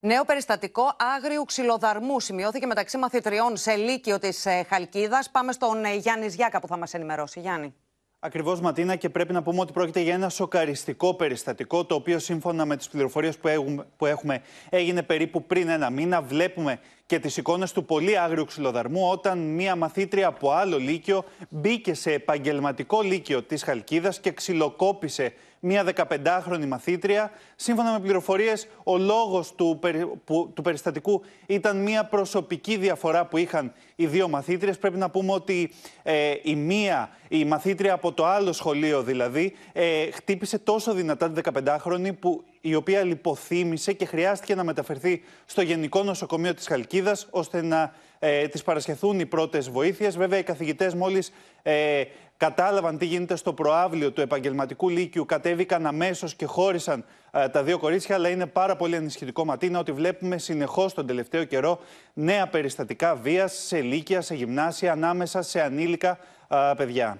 Νέο περιστατικό άγριου ξυλοδαρμού σημειώθηκε μεταξύ μαθητριών σε Λύκειο της ε, Χαλκίδας. Πάμε στον ε, Γιάννη Ζιάκα που θα μας ενημερώσει. Γιάννη. Ακριβώς, Ματίνα, και πρέπει να πούμε ότι πρόκειται για ένα σοκαριστικό περιστατικό, το οποίο σύμφωνα με τις πληροφορίες που έχουμε έγινε περίπου πριν ένα μήνα. Βλέπουμε και τις εικόνες του πολύ άγριου ξυλοδαρμού, όταν μία μαθήτρια από άλλο Λύκειο μπήκε σε επαγγελματικό Λύκειο της Χαλκίδας και ξυλοκόπησε μια 15χρονη μαθήτρια. Σύμφωνα με πληροφορίες, ο λόγος του, του περιστατικού ήταν μια προσωπική διαφορά που είχαν οι δύο μαθήτριες. Πρέπει να πούμε ότι ε, η μία, η μαθήτρια από το άλλο σχολείο δηλαδή, ε, χτύπησε τόσο δυνατά την 15χρονη που η οποία λιποθύμησε και χρειάστηκε να μεταφερθεί στο Γενικό Νοσοκομείο της Χαλκίδας ώστε να ε, τη παρασχεθούν οι πρώτες βοήθειες. Βέβαια, οι καθηγητές μόλις ε, κατάλαβαν τι γίνεται στο προάβλιο του επαγγελματικού λύκειου, κατέβηκαν αμέσως και χώρισαν ε, τα δύο κορίτσια. Αλλά είναι πάρα πολύ ανησυχητικό, Ματίνα, ότι βλέπουμε συνεχώς τον τελευταίο καιρό νέα περιστατικά βίας σε λύκεια, σε γυμνάσια, ανάμεσα σε ανήλικα ε, παιδιά.